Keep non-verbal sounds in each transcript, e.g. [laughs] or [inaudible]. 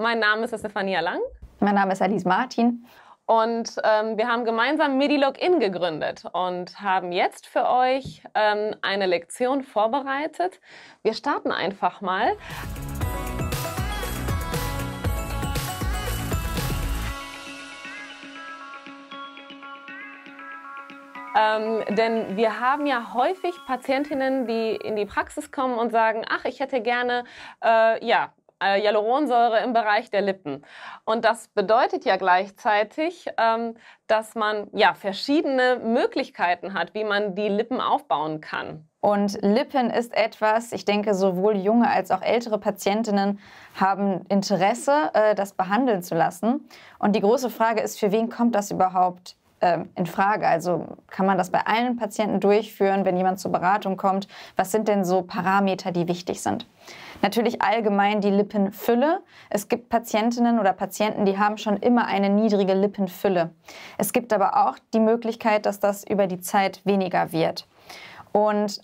Mein Name ist Stefania Lang. Mein Name ist Alice Martin. Und ähm, wir haben gemeinsam midi gegründet und haben jetzt für euch ähm, eine Lektion vorbereitet. Wir starten einfach mal. Ähm, denn wir haben ja häufig Patientinnen, die in die Praxis kommen und sagen, ach, ich hätte gerne, äh, ja, Hyaluronsäure äh, im Bereich der Lippen. Und das bedeutet ja gleichzeitig, ähm, dass man ja verschiedene Möglichkeiten hat, wie man die Lippen aufbauen kann. Und Lippen ist etwas, ich denke, sowohl junge als auch ältere Patientinnen haben Interesse, äh, das behandeln zu lassen. Und die große Frage ist, für wen kommt das überhaupt ähm, in Frage? Also kann man das bei allen Patienten durchführen, wenn jemand zur Beratung kommt? Was sind denn so Parameter, die wichtig sind? Natürlich allgemein die Lippenfülle. Es gibt Patientinnen oder Patienten, die haben schon immer eine niedrige Lippenfülle. Es gibt aber auch die Möglichkeit, dass das über die Zeit weniger wird. Und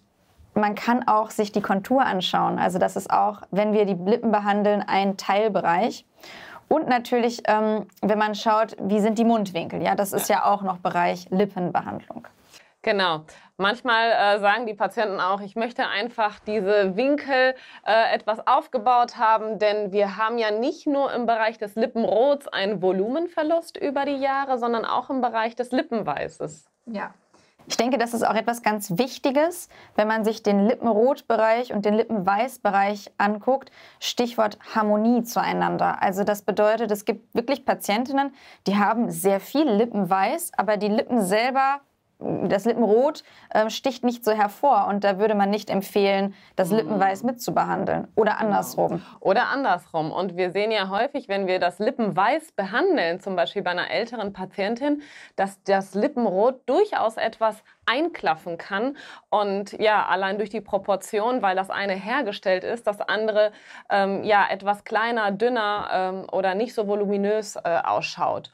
man kann auch sich die Kontur anschauen. Also das ist auch, wenn wir die Lippen behandeln, ein Teilbereich. Und natürlich, ähm, wenn man schaut, wie sind die Mundwinkel. Ja, das ist ja auch noch Bereich Lippenbehandlung. Genau. Manchmal äh, sagen die Patienten auch, ich möchte einfach diese Winkel äh, etwas aufgebaut haben, denn wir haben ja nicht nur im Bereich des Lippenrots einen Volumenverlust über die Jahre, sondern auch im Bereich des Lippenweißes. Ja, ich denke, das ist auch etwas ganz Wichtiges, wenn man sich den Lippenrotbereich und den Lippenweißbereich anguckt. Stichwort Harmonie zueinander. Also das bedeutet, es gibt wirklich Patientinnen, die haben sehr viel Lippenweiß, aber die Lippen selber das Lippenrot äh, sticht nicht so hervor und da würde man nicht empfehlen, das mhm. Lippenweiß mitzubehandeln oder genau. andersrum. Oder andersrum. Und wir sehen ja häufig, wenn wir das Lippenweiß behandeln, zum Beispiel bei einer älteren Patientin, dass das Lippenrot durchaus etwas einklaffen kann. Und ja, allein durch die Proportion, weil das eine hergestellt ist, das andere ähm, ja etwas kleiner, dünner ähm, oder nicht so voluminös äh, ausschaut.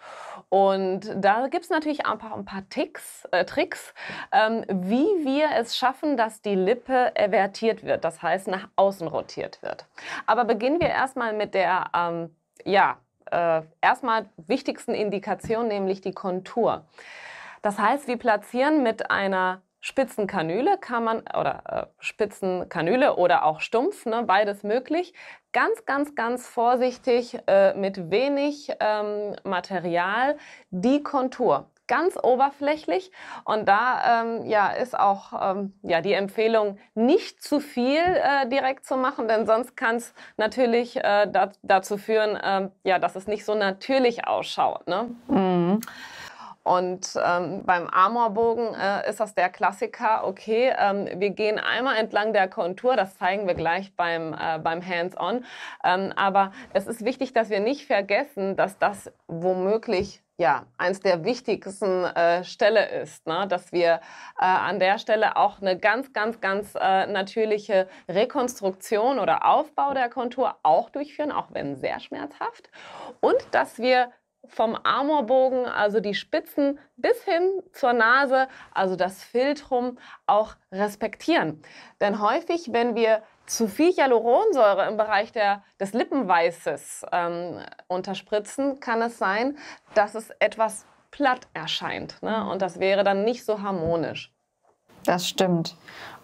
Und da gibt es natürlich ein paar, ein paar Ticks, äh, Tricks, ähm, wie wir es schaffen, dass die Lippe evertiert wird, das heißt nach außen rotiert wird. Aber beginnen wir erstmal mit der, ähm, ja, äh, erstmal wichtigsten Indikation, nämlich die Kontur. Das heißt, wir platzieren mit einer Spitzenkanüle kann man, oder äh, Spitzenkanüle oder auch stumpf, ne, beides möglich, ganz, ganz, ganz vorsichtig äh, mit wenig ähm, Material die Kontur. Ganz oberflächlich und da ähm, ja, ist auch ähm, ja, die Empfehlung, nicht zu viel äh, direkt zu machen, denn sonst kann es natürlich äh, da, dazu führen, ähm, ja, dass es nicht so natürlich ausschaut. Ne? Mhm. Und ähm, beim Amorbogen äh, ist das der Klassiker, okay, ähm, wir gehen einmal entlang der Kontur, das zeigen wir gleich beim, äh, beim Hands-on. Ähm, aber es ist wichtig, dass wir nicht vergessen, dass das womöglich ja, eins der wichtigsten äh, Stelle ist, ne? dass wir äh, an der Stelle auch eine ganz, ganz, ganz äh, natürliche Rekonstruktion oder Aufbau der Kontur auch durchführen, auch wenn sehr schmerzhaft. Und dass wir vom Armorbogen, also die Spitzen bis hin zur Nase, also das Filtrum, auch respektieren. Denn häufig, wenn wir zu viel Hyaluronsäure im Bereich der, des Lippenweißes ähm, unterspritzen, kann es sein, dass es etwas platt erscheint. Ne? Und das wäre dann nicht so harmonisch. Das stimmt.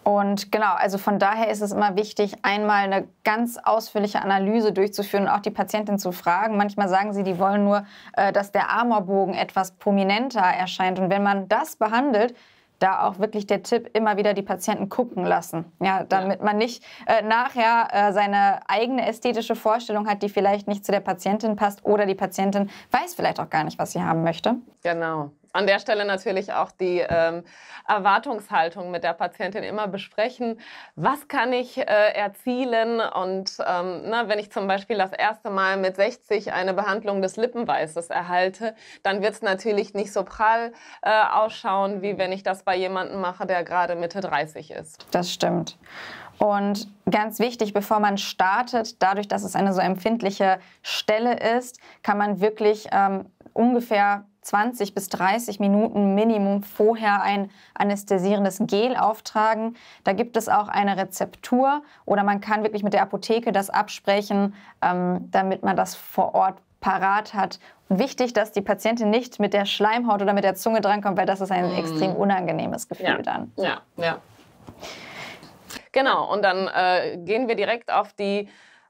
Und genau, also von daher ist es immer wichtig, einmal eine ganz ausführliche Analyse durchzuführen und auch die Patientin zu fragen. Manchmal sagen sie, die wollen nur, äh, dass der Armorbogen etwas prominenter erscheint. Und wenn man das behandelt, da auch wirklich der Tipp, immer wieder die Patienten gucken lassen. Ja, damit ja. man nicht äh, nachher äh, seine eigene ästhetische Vorstellung hat, die vielleicht nicht zu der Patientin passt oder die Patientin weiß vielleicht auch gar nicht, was sie haben möchte. Genau. An der Stelle natürlich auch die ähm, Erwartungshaltung mit der Patientin immer besprechen. Was kann ich äh, erzielen? Und ähm, na, ne, wenn ich zum Beispiel das erste Mal mit 60 eine Behandlung des Lippenweißes erhalte, dann wird es natürlich nicht so prall äh, ausschauen, wie wenn ich das bei jemandem mache, der gerade Mitte 30 ist. Das stimmt. Und ganz wichtig, bevor man startet, dadurch, dass es eine so empfindliche Stelle ist, kann man wirklich ähm, ungefähr 20 bis 30 Minuten Minimum vorher ein anästhesierendes Gel auftragen. Da gibt es auch eine Rezeptur oder man kann wirklich mit der Apotheke das absprechen, ähm, damit man das vor Ort parat hat. Und wichtig, dass die Patientin nicht mit der Schleimhaut oder mit der Zunge drankommt, weil das ist ein mm. extrem unangenehmes Gefühl ja. dann. Ja, ja. Genau, und dann äh, gehen wir direkt auf die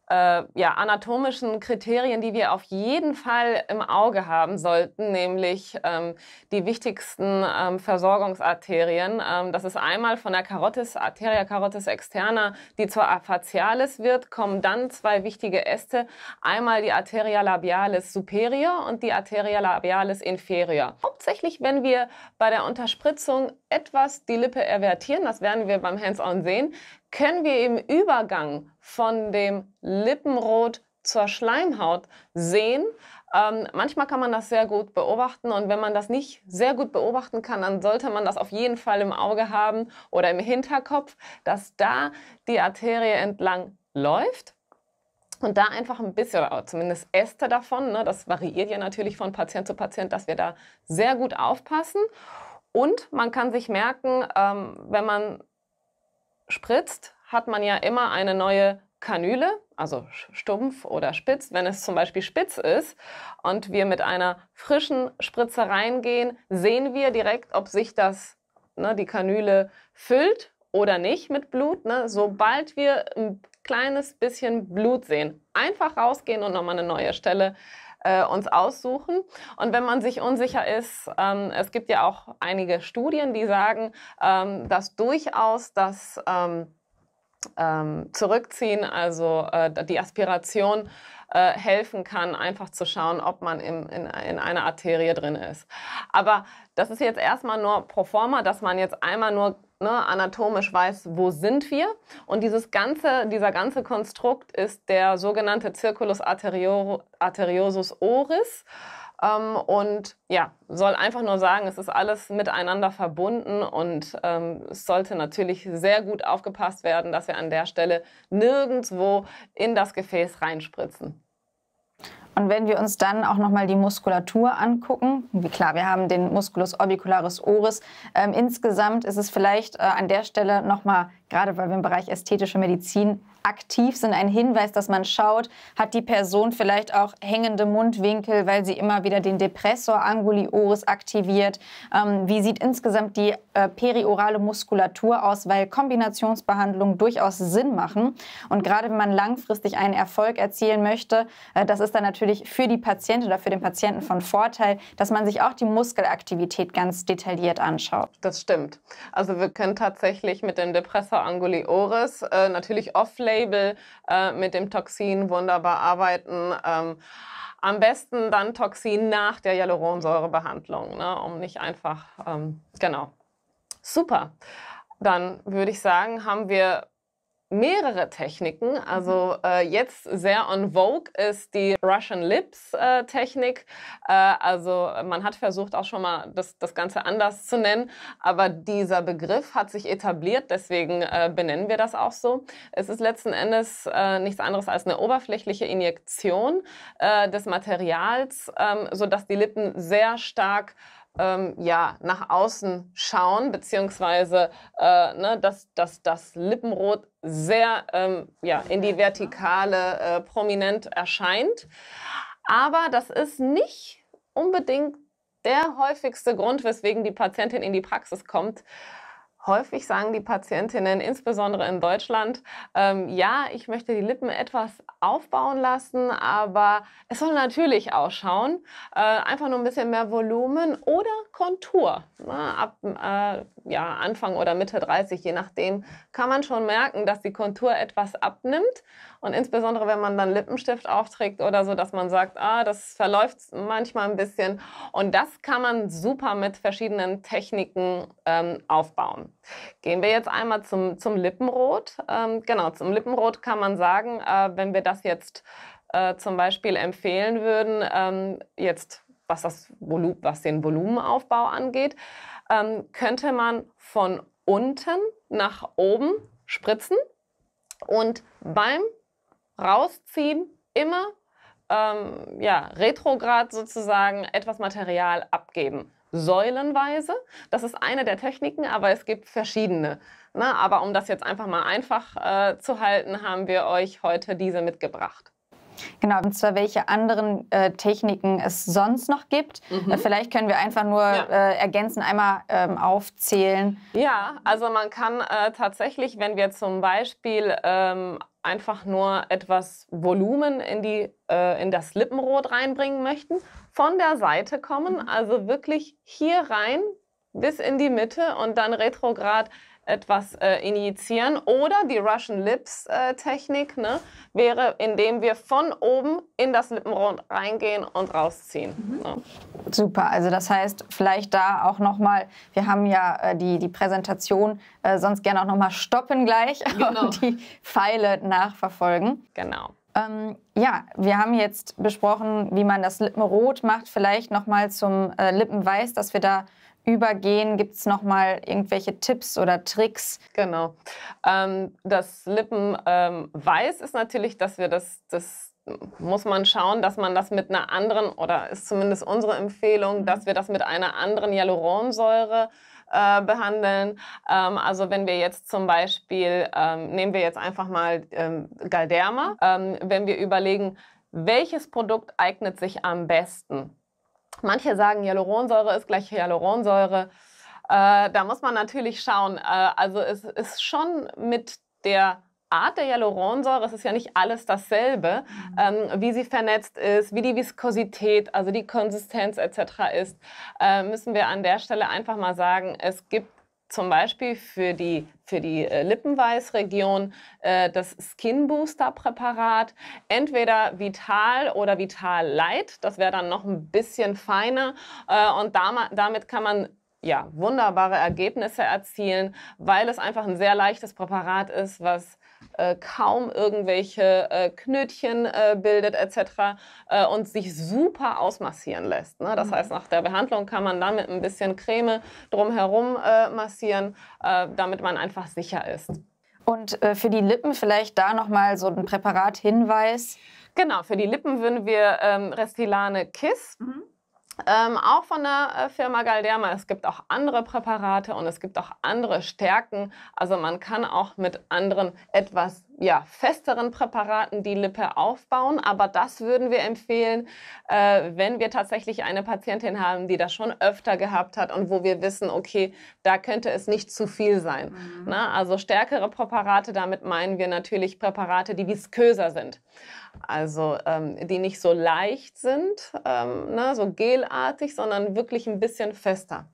äh, ja, anatomischen Kriterien, die wir auf jeden Fall im Auge haben sollten, nämlich ähm, die wichtigsten ähm, Versorgungsarterien. Ähm, das ist einmal von der Carotis, Arteria carotis externa, die zur facialis wird, kommen dann zwei wichtige Äste, einmal die Arteria labialis superior und die Arteria labialis inferior. Hauptsächlich, wenn wir bei der Unterspritzung etwas die Lippe ervertieren, das werden wir beim Hands-on sehen, können wir im Übergang von dem Lippenrot zur Schleimhaut sehen. Ähm, manchmal kann man das sehr gut beobachten und wenn man das nicht sehr gut beobachten kann, dann sollte man das auf jeden Fall im Auge haben oder im Hinterkopf, dass da die Arterie entlang läuft. Und da einfach ein bisschen, oder zumindest Äste davon, ne, das variiert ja natürlich von Patient zu Patient, dass wir da sehr gut aufpassen. Und man kann sich merken, ähm, wenn man spritzt, hat man ja immer eine neue Kanüle, also stumpf oder spitz, wenn es zum Beispiel spitz ist und wir mit einer frischen Spritze reingehen, sehen wir direkt, ob sich das, ne, die Kanüle füllt oder nicht mit Blut. Ne? Sobald wir ein kleines bisschen Blut sehen, einfach rausgehen und nochmal eine neue Stelle äh, äh, uns aussuchen. Und wenn man sich unsicher ist, ähm, es gibt ja auch einige Studien, die sagen, ähm, dass durchaus das ähm, ähm, Zurückziehen, also äh, die Aspiration, äh, helfen kann, einfach zu schauen, ob man im, in, in einer Arterie drin ist. Aber das ist jetzt erstmal nur pro forma, dass man jetzt einmal nur ne, anatomisch weiß, wo sind wir. Und dieses ganze, dieser ganze Konstrukt ist der sogenannte Circulus arterior, arteriosus oris. Ähm, und ja, soll einfach nur sagen, es ist alles miteinander verbunden und ähm, es sollte natürlich sehr gut aufgepasst werden, dass wir an der Stelle nirgendwo in das Gefäß reinspritzen. Und wenn wir uns dann auch nochmal die Muskulatur angucken, wie klar, wir haben den Musculus orbicularis oris, ähm, insgesamt ist es vielleicht äh, an der Stelle nochmal gerade weil wir im Bereich ästhetische Medizin aktiv sind, ein Hinweis, dass man schaut, hat die Person vielleicht auch hängende Mundwinkel, weil sie immer wieder den Depressor angulioris aktiviert? Ähm, wie sieht insgesamt die äh, periorale Muskulatur aus? Weil Kombinationsbehandlungen durchaus Sinn machen. Und gerade wenn man langfristig einen Erfolg erzielen möchte, äh, das ist dann natürlich für die Patientin oder für den Patienten von Vorteil, dass man sich auch die Muskelaktivität ganz detailliert anschaut. Das stimmt. Also wir können tatsächlich mit dem Depressor Alpha Angulioris, äh, natürlich off-label äh, mit dem Toxin wunderbar arbeiten. Ähm, am besten dann Toxin nach der Hyaluronsäurebehandlung, ne, um nicht einfach, ähm, genau. Super. Dann würde ich sagen, haben wir mehrere Techniken. Mhm. Also äh, jetzt sehr on vogue ist die Russian Lips äh, Technik. Äh, also man hat versucht auch schon mal das, das Ganze anders zu nennen, aber dieser Begriff hat sich etabliert, deswegen äh, benennen wir das auch so. Es ist letzten Endes äh, nichts anderes als eine oberflächliche Injektion äh, des Materials, äh, sodass die Lippen sehr stark ähm, ja, nach außen schauen, beziehungsweise äh, ne, dass, dass das Lippenrot sehr ähm, ja, in die Vertikale äh, prominent erscheint. Aber das ist nicht unbedingt der häufigste Grund, weswegen die Patientin in die Praxis kommt, Häufig sagen die Patientinnen, insbesondere in Deutschland, ähm, ja, ich möchte die Lippen etwas aufbauen lassen, aber es soll natürlich ausschauen. Äh, einfach nur ein bisschen mehr Volumen oder Kontur. Na, ne, ab äh, ja, Anfang oder Mitte 30, je nachdem, kann man schon merken, dass die Kontur etwas abnimmt. Und insbesondere, wenn man dann Lippenstift aufträgt oder so, dass man sagt, ah, das verläuft manchmal ein bisschen. Und das kann man super mit verschiedenen Techniken ähm, aufbauen. Gehen wir jetzt einmal zum, zum Lippenrot. Ähm, genau, zum Lippenrot kann man sagen, äh, wenn wir das jetzt äh, zum Beispiel empfehlen würden, ähm, jetzt was, das Volumen, was den Volumenaufbau angeht, ähm, könnte man von unten nach oben spritzen und beim Rausziehen immer ähm, ja, retrograd sozusagen etwas Material abgeben säulenweise. Das ist eine der Techniken, aber es gibt verschiedene. Na, aber um das jetzt einfach mal einfach äh, zu halten, haben wir euch heute diese mitgebracht. Genau, und zwar welche anderen äh, Techniken es sonst noch gibt. Mhm. Äh, vielleicht können wir einfach nur ja. äh, ergänzend einmal ähm, aufzählen. Ja, also man kann äh, tatsächlich, wenn wir zum Beispiel ähm, einfach nur etwas Volumen in, die, äh, in das Lippenrot reinbringen möchten, von der Seite kommen, also wirklich hier rein bis in die Mitte und dann retrograd etwas äh, injizieren. Oder die Russian Lips-Technik äh, ne, wäre, indem wir von oben in das Lippenrund reingehen und rausziehen. Mhm. Ja. Ne. Super, also das heißt, vielleicht da auch nochmal, wir haben ja äh, die, die Präsentation äh, sonst gerne auch nochmal stoppen gleich [laughs] genau. und die Pfeile nachverfolgen. Genau. Ähm, ja, wir haben jetzt besprochen, wie man das Lippenrot macht, vielleicht nochmal zum äh, Lippenweiß, dass wir da übergehen? Gibt es nochmal irgendwelche Tipps oder Tricks? Genau. Ähm, das Lippenweiß ähm, ist natürlich, dass wir das, das muss man schauen, dass man das mit einer anderen, oder ist zumindest unsere Empfehlung, mhm. dass wir das mit einer anderen Hyaluronsäure äh, behandeln. Ähm, also wenn wir jetzt zum Beispiel, ähm, nehmen wir jetzt einfach mal ähm, Galderma, ähm, wenn wir überlegen, welches Produkt eignet sich am besten? Manche sagen, Hyaluronsäure ist gleich Hyaluronsäure. Äh, da muss man natürlich schauen. Äh, also es ist schon mit der Art der Hyaluronsäure, es ist ja nicht alles dasselbe, mhm. ähm, wie sie vernetzt ist, wie die Viskosität, also die Konsistenz etc. ist, äh, müssen wir an der Stelle einfach mal sagen, es gibt zum Beispiel für die, für die äh, Lippenweißregion äh, das Skin Booster Präparat. Entweder Vital oder Vital Light, das wäre dann noch ein bisschen feiner. Äh, und damit kann man ja, wunderbare Ergebnisse erzielen, weil es einfach ein sehr leichtes Präparat ist, was äh, kaum irgendwelche äh, Knötchen äh, bildet etc. Äh, und sich super ausmassieren lässt. Ne? Das mhm. heißt, nach der Behandlung kann man dann mit ein bisschen Creme drumherum äh, massieren, damit man einfach sicher ist. Und für die Lippen vielleicht da nochmal so ein Präparat-Hinweis? Genau, für die Lippen würden wir ähm, Restylane Kiss. Mhm ähm, auch von der äh, Firma Galderma. Es gibt auch andere Präparate und es gibt auch andere Stärken. Also man kann auch mit anderen etwas ja, festeren Präparaten die Lippe aufbauen. Aber das würden wir empfehlen, äh, wenn wir tatsächlich eine Patientin haben, die das schon öfter gehabt hat und wo wir wissen, okay, da könnte es nicht zu viel sein. Mhm. Na, also stärkere Präparate, damit meinen wir natürlich Präparate, die visköser sind. Also ähm, die nicht so leicht sind, ähm, na, ne, so gelartig, sondern wirklich ein bisschen fester.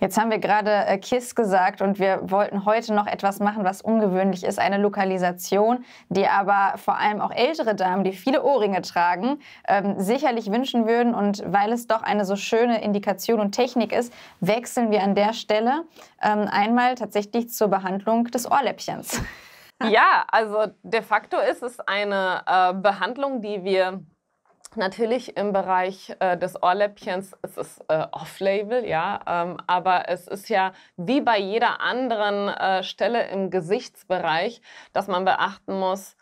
Jetzt haben wir gerade äh, KISS gesagt und wir wollten heute noch etwas machen, was ungewöhnlich ist, eine Lokalisation, die aber vor allem auch ältere Damen, die viele Ohrringe tragen, ähm, sicherlich wünschen würden. Und weil es doch eine so schöne Indikation und Technik ist, wechseln wir an der Stelle ähm, einmal tatsächlich zur Behandlung des Ohrläppchens. Ja, also de facto ist es eine äh, Behandlung, die wir Natürlich im Bereich äh, des Ohrläppchens ist es äh, off-label, ja, ähm, aber es ist ja wie bei jeder anderen äh, Stelle im Gesichtsbereich, dass man beachten muss,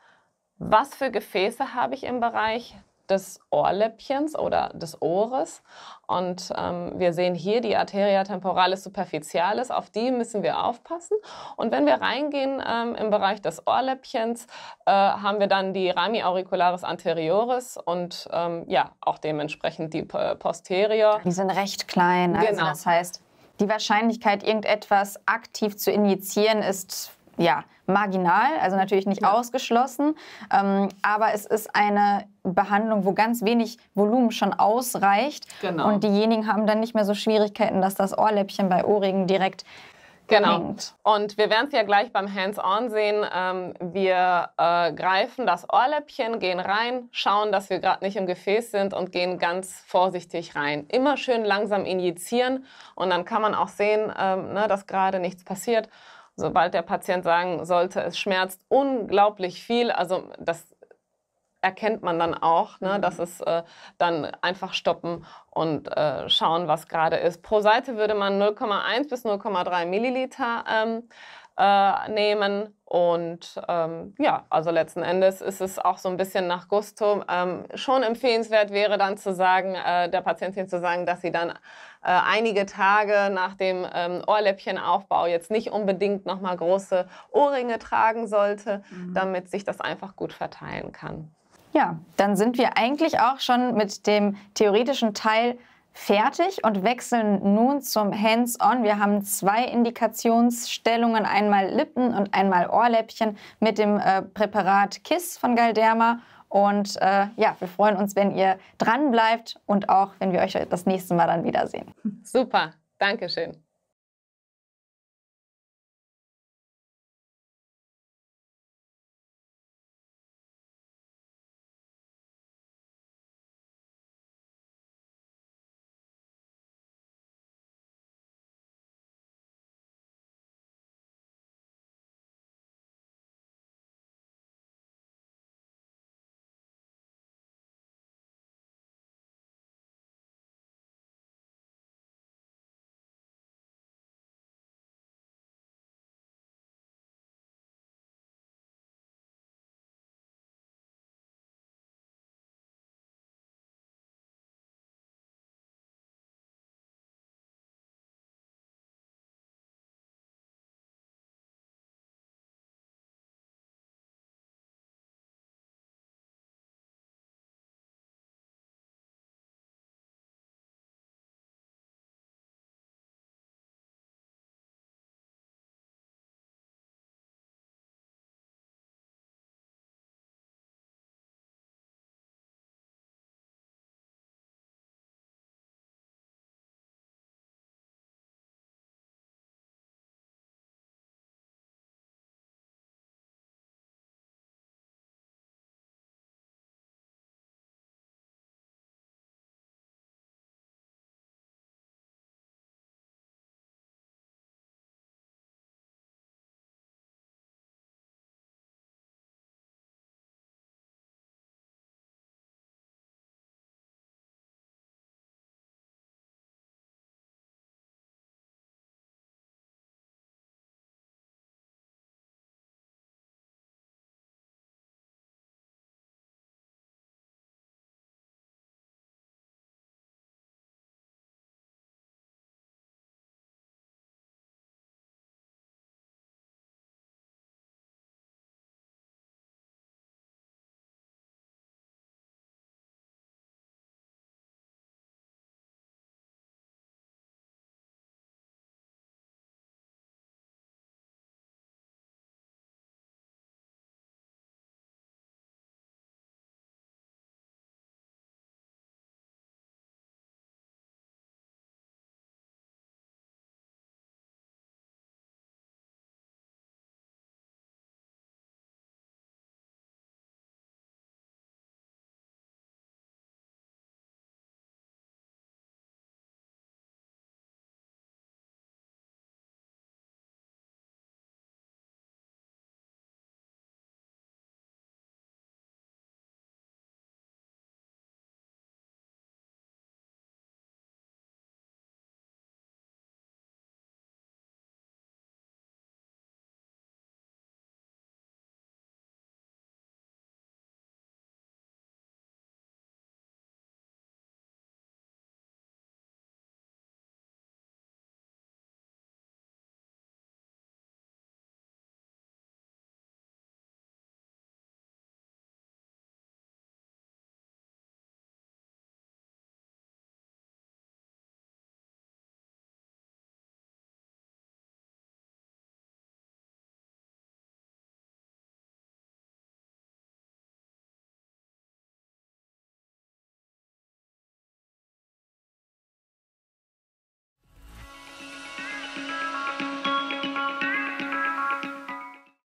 was für Gefäße habe ich im Bereich, des Ohrläppchens oder des Ohres. Und ähm, wir sehen hier die Arteria temporalis superficialis, auf die müssen wir aufpassen. Und wenn wir reingehen ähm, im Bereich des Ohrläppchens, äh, haben wir dann die Rami auricularis anterioris und ähm, ja, auch dementsprechend die posterior. Die sind recht klein, also genau. das heißt, die Wahrscheinlichkeit, irgendetwas aktiv zu injizieren, ist ja, marginal, also natürlich nicht ja. ausgeschlossen, ähm, aber es ist eine Behandlung, wo ganz wenig Volumen schon ausreicht genau. und diejenigen haben dann nicht mehr so Schwierigkeiten, dass das Ohrläppchen bei Ohrringen direkt Genau. Und wir werden es ja gleich beim Hands-on sehen. Ähm, wir äh, greifen das Ohrläppchen, gehen rein, schauen, dass wir gerade nicht im Gefäß sind und gehen ganz vorsichtig rein. Immer schön langsam injizieren und dann kann man auch sehen, ähm, ne, dass gerade nichts passiert. Sobald der Patient sagen sollte, es schmerzt unglaublich viel, also das erkennt man dann auch, ne, dass mhm. es äh, dann einfach stoppen und äh, schauen, was gerade ist. Pro Seite würde man 0,1 bis 0,3 Milliliter ähm, äh, nehmen. Und ähm, ja, also letzten Endes ist es auch so ein bisschen nach Gusto. Ähm, schon empfehlenswert wäre dann zu sagen, äh, der Patientin zu sagen, dass sie dann äh, einige Tage nach dem ähm, Ohrläppchenaufbau jetzt nicht unbedingt nochmal große Ohrringe tragen sollte, mhm. damit sich das einfach gut verteilen kann. Ja, dann sind wir eigentlich auch schon mit dem theoretischen Teil fertig und wechseln nun zum Hands-on. Wir haben zwei Indikationsstellungen, einmal Lippen und einmal Ohrläppchen mit dem äh, Präparat KISS von Galderma. Und äh, ja, wir freuen uns, wenn ihr dran bleibt und auch, wenn wir euch das nächste Mal dann wiedersehen. Super, Dankeschön.